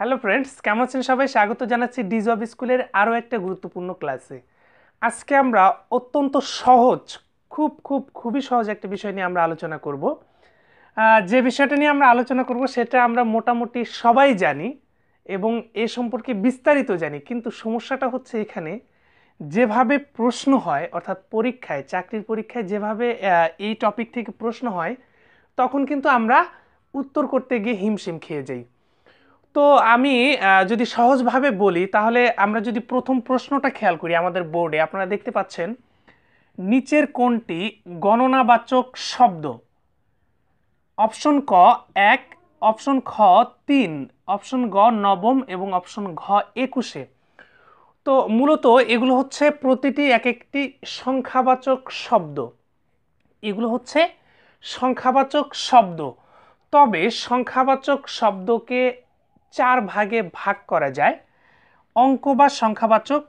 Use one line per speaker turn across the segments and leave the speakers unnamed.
hello friends কেমন আছেন সবাই স্বাগত জানাচ্ছি ডিজব স্কুলের আরও একটা গুরুত্বপূর্ণ ক্লাসে আজকে আমরা অত্যন্ত সহজ খুব খুব খুবই সহজ একটা বিষয় নিয়ে আমরা আলোচনা করব যে বিষয়টা নিয়ে আমরা আলোচনা করব সেটা আমরা মোটামুটি সবাই জানি এবং এ সম্পর্কে বিস্তারিত জানি কিন্তু সমস্যাটা হচ্ছে এখানে যেভাবে প্রশ্ন হয় অর্থাৎ পরীক্ষায় চাকরির পরীক্ষায় যেভাবে এই টপিক থেকে প্রশ্ন হয় তখন কিন্তু আমরা উত্তর করতে গিয়ে হিমশিম খেয়ে যাই তো আমি যদি সহজভাবে বলি তাহলে আমরা যদি প্রথম প্রশ্নটা খেয়াল করি আমাদের বোর্ডে আপনারা দেখতে পাচ্ছেন নিচের কোনটি গণনাবাচক শব্দ অপশন ক এক অপশন খ তিন অপশন গ নবম এবং অপশন ঘ একুশে তো মূলত এগুলো হচ্ছে প্রতিটি এক একটি সংখ্যাবাচক শব্দ এগুলো হচ্ছে সংখ্যাবাচক শব্দ তবে সংখ্যাবাচক শব্দকে চার ভাগে ভাগ করা যায় অঙ্ক বা সংখ্যাবাচক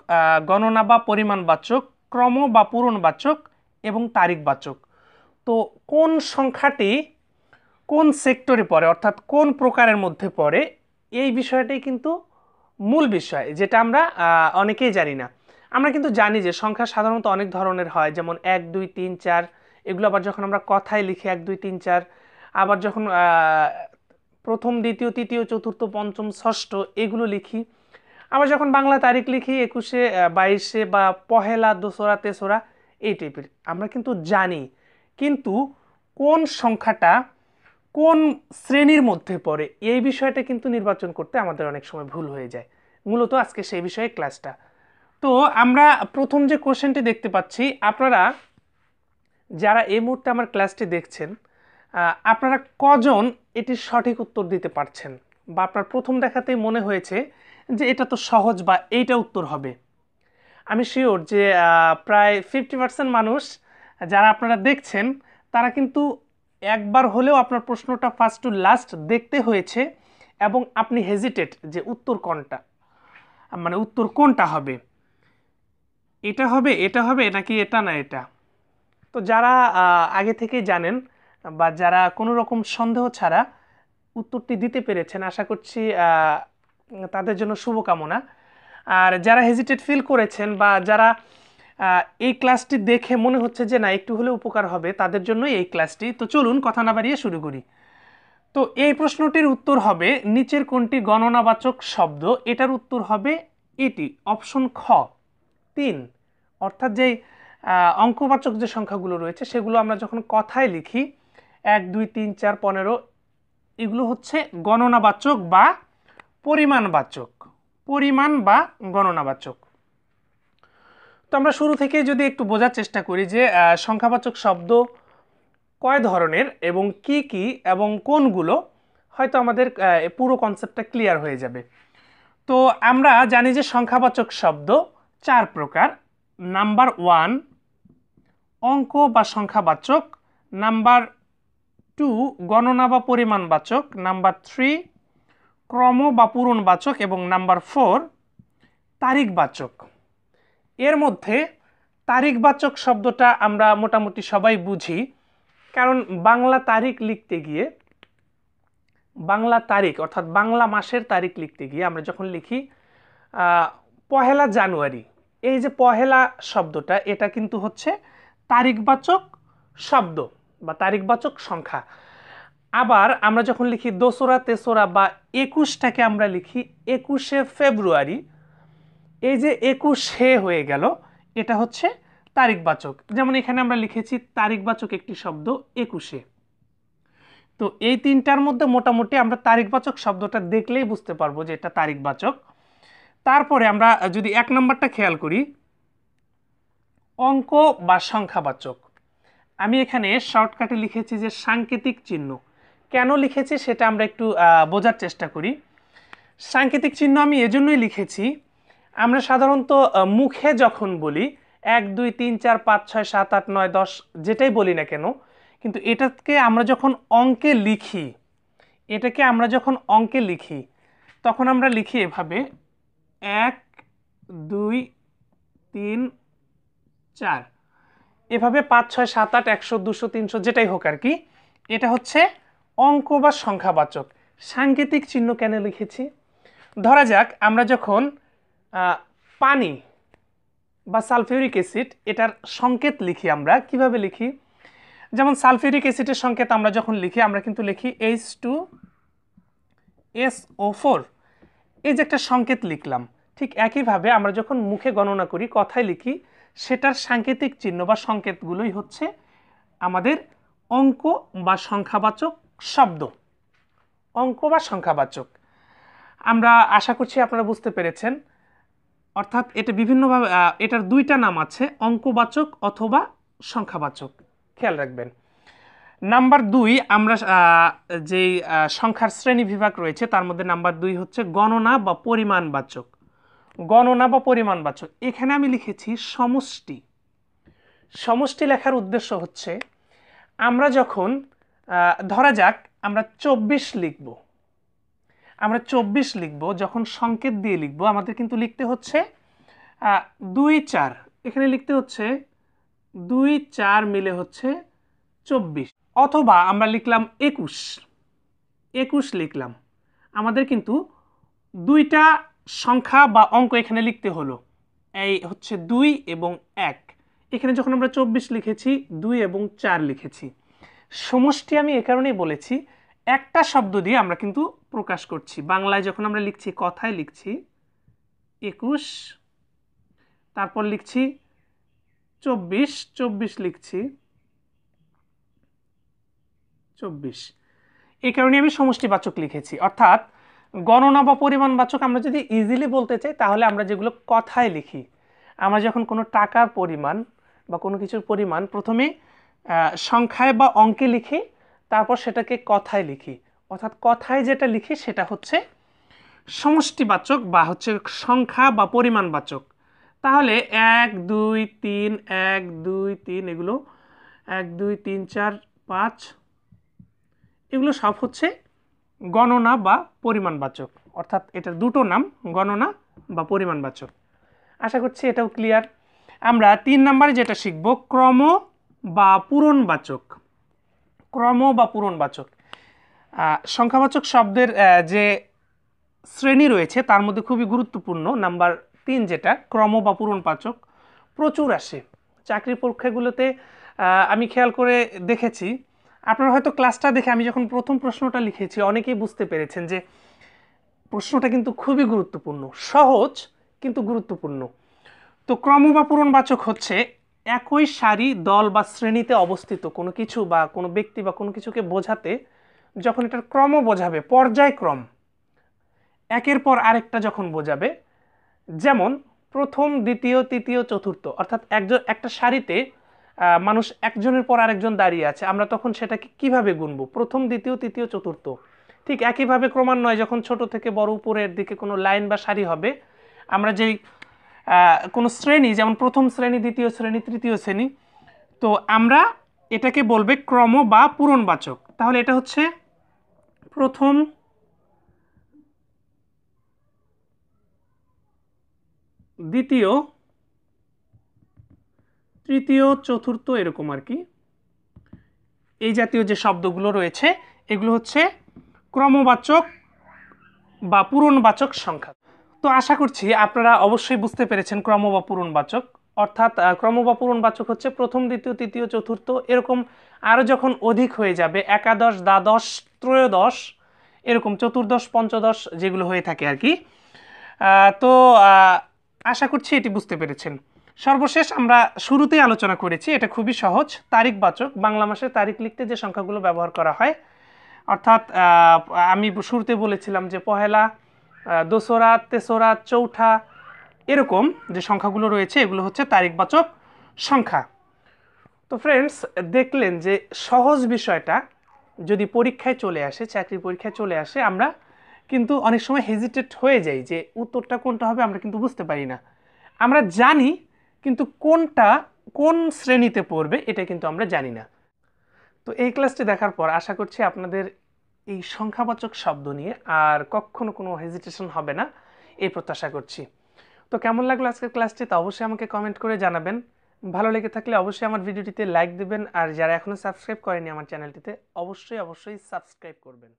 গণনা বা পরিমাণবাচক ক্রম বা পূরণবাচক এবং তারিখবাচক তো কোন সংখ্যাটি কোন সেক্টরে পড়ে অর্থাৎ কোন প্রকারের মধ্যে পড়ে এই বিষয়টাই কিন্তু মূল বিষয় যেটা আমরা অনেকেই জানি না আমরা কিন্তু জানি যে সংখ্যা সাধারণত অনেক ধরনের হয় যেমন এক দুই তিন চার এগুলো আবার যখন আমরা কথায় লিখি এক দুই তিন চার আবার যখন প্রথম দ্বিতীয় তৃতীয় চতুর্থ পঞ্চম ষষ্ঠ এগুলো লিখি আবার যখন বাংলা তারিখ লিখি একুশে বাইশে বা পহেলা দোসরা তেসরা এই টাইপের আমরা কিন্তু জানি কিন্তু কোন সংখ্যাটা কোন শ্রেণীর মধ্যে পড়ে এই বিষয়টা কিন্তু নির্বাচন করতে আমাদের অনেক সময় ভুল হয়ে যায় মূলত আজকে সেই বিষয়ে ক্লাসটা তো আমরা প্রথম যে কোশ্চেনটি দেখতে পাচ্ছি আপনারা যারা এই মুহূর্তে আমার ক্লাসটি দেখছেন আপনারা কজন এটির সঠিক উত্তর দিতে পারছেন বা আপনার প্রথম দেখাতেই মনে হয়েছে যে এটা তো সহজ বা এইটা উত্তর হবে আমি শিওর যে প্রায় ফিফটি পার্সেন্ট মানুষ যারা আপনারা দেখছেন তারা কিন্তু একবার হলেও আপনার প্রশ্নটা ফার্স্ট টু লাস্ট দেখতে হয়েছে এবং আপনি হেজিটেট যে উত্তর কোনটা মানে উত্তর কোনটা হবে এটা হবে এটা হবে নাকি এটা না এটা তো যারা আগে থেকে জানেন বা যারা কোনো রকম সন্দেহ ছাড়া উত্তরটি দিতে পেরেছেন আশা করছি তাদের জন্য শুভকামনা আর যারা হেজিটেট ফিল করেছেন বা যারা এই ক্লাসটি দেখে মনে হচ্ছে যে না একটু হলে উপকার হবে তাদের জন্যই এই ক্লাসটি তো চলুন কথা না বাড়িয়ে শুরু করি তো এই প্রশ্নটির উত্তর হবে নিচের কোনটি গণনাবাচক শব্দ এটার উত্তর হবে এটি অপশন খ তিন অর্থাৎ যে অঙ্কবাচক যে সংখ্যাগুলো রয়েছে সেগুলো আমরা যখন কথায় লিখি এক দুই তিন চার পনেরো এগুলো হচ্ছে গণনাবাচক বা পরিমাণবাচক পরিমাণ বা গণনাবাচক তো আমরা শুরু থেকে যদি একটু বোঝার চেষ্টা করি যে সংখ্যাবাচক শব্দ কয় ধরনের এবং কি কি এবং কোনগুলো হয়তো আমাদের পুরো কনসেপ্টটা ক্লিয়ার হয়ে যাবে তো আমরা জানি যে সংখ্যাবাচক শব্দ চার প্রকার নাম্বার ওয়ান অঙ্ক বা সংখ্যাবাচক নাম্বার টু গণনা বা পরিমাণবাচক নাম্বার থ্রি ক্রম বা পূরণবাচক এবং নাম্বার ফোর তারিখবাচক এর মধ্যে তারিখবাচক শব্দটা আমরা মোটামুটি সবাই বুঝি কারণ বাংলা তারিখ লিখতে গিয়ে বাংলা তারিখ অর্থাৎ বাংলা মাসের তারিখ লিখতে গিয়ে আমরা যখন লিখি পহেলা জানুয়ারি এই যে পহেলা শব্দটা এটা কিন্তু হচ্ছে তারিখবাচক শব্দ বা তারিখবাচক সংখ্যা আবার আমরা যখন লিখি দোসরা তেসরা বা একুশটাকে আমরা লিখি একুশে ফেব্রুয়ারি এই যে একুশে হয়ে গেল এটা হচ্ছে তারিখবাচক যেমন এখানে আমরা লিখেছি তারিখবাচক একটি শব্দ একুশে তো এই তিনটার মধ্যে মোটামুটি আমরা তারিখবাচক শব্দটা দেখলেই বুঝতে পারবো যে এটা তারিখবাচক তারপরে আমরা যদি এক নম্বরটা খেয়াল করি অঙ্ক বা সংখ্যাবাচক আমি এখানে শর্টকাটে লিখেছি যে সাংকেতিক চিহ্ন কেন লিখেছি সেটা আমরা একটু বোঝার চেষ্টা করি সাংকেতিক চিহ্ন আমি এজন্যই লিখেছি আমরা সাধারণত মুখে যখন বলি এক দুই তিন চার পাঁচ ছয় সাত আট নয় দশ যেটাই বলি না কেন কিন্তু এটাকে আমরা যখন অঙ্কে লিখি এটাকে আমরা যখন অঙ্কে লিখি তখন আমরা লিখি এভাবে এক দুই তিন চার এভাবে পাঁচ ছয় সাত আট একশো দুশো তিনশো যেটাই হোক আর কি এটা হচ্ছে অঙ্ক বা সংখ্যাবাচক সাংকেতিক চিহ্ন কেন লিখেছি ধরা যাক আমরা যখন পানি বা সালফিউরিক অ্যাসিড এটার সংকেত লিখি আমরা কিভাবে লিখি যেমন সালফিউরিক অ্যাসিডের সংকেত আমরা যখন লিখি আমরা কিন্তু লিখি H two S O four এই যে একটা সংকেত লিখলাম ঠিক একইভাবে আমরা যখন মুখে গণনা করি কথায় লিখি সেটার সাংকেতিক চিহ্ন বা সংকেতগুলোই হচ্ছে আমাদের অঙ্ক বা সংখ্যাবাচক শব্দ অঙ্ক বা সংখ্যাবাচক আমরা আশা করছি আপনারা বুঝতে পেরেছেন অর্থাৎ এটা বিভিন্নভাবে এটার দুইটা নাম আছে অঙ্কবাচক অথবা সংখ্যাবাচক খেয়াল রাখবেন নাম্বার দুই আমরা যে সংখ্যার শ্রেণী বিভাগ রয়েছে তার মধ্যে নাম্বার দুই হচ্ছে গণনা বা পরিমাণবাচক গণনা বা পরিমাণ বাচক এখানে আমি লিখেছি সমষ্টি সমষ্টি লেখার উদ্দেশ্য হচ্ছে আমরা যখন ধরা যাক আমরা চব্বিশ লিখব আমরা চব্বিশ লিখব যখন সংকেত দিয়ে লিখব আমাদের কিন্তু লিখতে হচ্ছে দুই চার এখানে লিখতে হচ্ছে দুই চার মিলে হচ্ছে চব্বিশ অথবা আমরা লিখলাম একুশ একুশ লিখলাম আমাদের কিন্তু দুইটা সংখ্যা বা অঙ্ক এখানে লিখতে হলো এই হচ্ছে দুই এবং এক এখানে যখন আমরা চব্বিশ লিখেছি দুই এবং চার লিখেছি সমষ্টি আমি এ কারণেই বলেছি একটা শব্দ দিয়ে আমরা কিন্তু প্রকাশ করছি বাংলায় যখন আমরা লিখছি কথায় লিখছি একুশ তারপর লিখছি চব্বিশ চব্বিশ লিখছি চব্বিশ এই কারণে আমি সমষ্টিবাচক লিখেছি অর্থাৎ গণনা বা পরিমাণবাচক আমরা যদি ইজিলি বলতে চাই তাহলে আমরা যেগুলো কথায় লিখি আমরা যখন কোনো টাকার পরিমাণ বা কোনো কিছুর পরিমাণ প্রথমে সংখ্যায় বা অঙ্কে লিখি তারপর সেটাকে কথায় লিখি অর্থাৎ কথায় যেটা লিখি সেটা হচ্ছে সমষ্টিবাচক বা হচ্ছে সংখ্যা বা পরিমাণবাচক তাহলে এক দুই তিন এক দুই তিন এগুলো এক দুই তিন চার পাঁচ এগুলো সব হচ্ছে গণনা বা পরিমাণবাচক অর্থাৎ এটার দুটো নাম গণনা বা পরিমাণবাচক আশা করছি এটাও ক্লিয়ার আমরা তিন নম্বরে যেটা শিখব ক্রম বা পূরণবাচক ক্রম বা পূরণবাচক সংখ্যাবাচক শব্দের যে শ্রেণী রয়েছে তার মধ্যে খুবই গুরুত্বপূর্ণ নাম্বার তিন যেটা ক্রম বা পূরণবাচক প্রচুর আসে চাকরি পরীক্ষাগুলোতে আমি খেয়াল করে দেখেছি আপনারা হয়তো ক্লাসটা দেখে আমি যখন প্রথম প্রশ্নটা লিখেছি অনেকেই বুঝতে পেরেছেন যে প্রশ্নটা কিন্তু খুবই গুরুত্বপূর্ণ সহজ কিন্তু গুরুত্বপূর্ণ তো ক্রম বা পূরণবাচক হচ্ছে একই সারি দল বা শ্রেণীতে অবস্থিত কোনো কিছু বা কোনো ব্যক্তি বা কোনো কিছুকে বোঝাতে যখন এটার ক্রম বোঝাবে পর্যায়ক্রম একের পর আরেকটা যখন বোঝাবে যেমন প্রথম দ্বিতীয় তৃতীয় চতুর্থ অর্থাৎ একজন একটা সারিতে মানুষ একজনের পর আরেকজন দাঁড়িয়ে আছে আমরা তখন সেটাকে কিভাবে গুনবো প্রথম দ্বিতীয় তৃতীয় চতুর্থ ঠিক একইভাবে ক্রমান্বয়ে যখন ছোট থেকে বড় উপরের দিকে কোনো লাইন বা সারি হবে আমরা যেই কোনো শ্রেণী যেমন প্রথম শ্রেণী দ্বিতীয় শ্রেণী তৃতীয় শ্রেণী তো আমরা এটাকে বলবে ক্রম বা পূরণবাচক তাহলে এটা হচ্ছে প্রথম দ্বিতীয় তৃতীয় চতুর্থ এরকম আর কি এই জাতীয় যে শব্দগুলো রয়েছে এগুলো হচ্ছে ক্রমবাচক বা পূরণবাচক সংখ্যা তো আশা করছি আপনারা অবশ্যই বুঝতে পেরেছেন ক্রম বা পূরণবাচক অর্থাৎ ক্রম বা পূরণবাচক হচ্ছে প্রথম দ্বিতীয় তৃতীয় চতুর্থ এরকম আরও যখন অধিক হয়ে যাবে একাদশ দ্বাদশ ত্রয়োদশ এরকম চতুর্দশ পঞ্চদশ যেগুলো হয়ে থাকে আর কি তো আশা করছি এটি বুঝতে পেরেছেন সর্বশেষ আমরা শুরুতেই আলোচনা করেছি এটা খুবই সহজ তারিখবাচক বাংলা মাসের তারিখ লিখতে যে সংখ্যাগুলো ব্যবহার করা হয় অর্থাৎ আমি শুরুতে বলেছিলাম যে পহেলা দোসরা তেসরা চৌঠা এরকম যে সংখ্যাগুলো রয়েছে এগুলো হচ্ছে তারিখবাচক সংখ্যা তো ফ্রেন্ডস দেখলেন যে সহজ বিষয়টা যদি পরীক্ষায় চলে আসে চাকরি পরীক্ষায় চলে আসে আমরা কিন্তু অনেক সময় হেজিটেট হয়ে যাই যে উত্তরটা কোনটা হবে আমরা কিন্তু বুঝতে পারি না আমরা জানি কিন্তু কোনটা কোন শ্রেণীতে পড়বে এটা কিন্তু আমরা জানি না তো এই ক্লাসটি দেখার পর আশা করছি আপনাদের এই সংখ্যাবাচক শব্দ নিয়ে আর কখনো কোনো হেজিটেশন হবে না এই প্রত্যাশা করছি তো কেমন লাগলো আজকের ক্লাসটি তো অবশ্যই আমাকে কমেন্ট করে জানাবেন ভালো লেগে থাকলে অবশ্যই আমার ভিডিওটিতে লাইক দেবেন আর যারা এখনও সাবস্ক্রাইব করেনি আমার চ্যানেলটিতে অবশ্যই অবশ্যই সাবস্ক্রাইব করবেন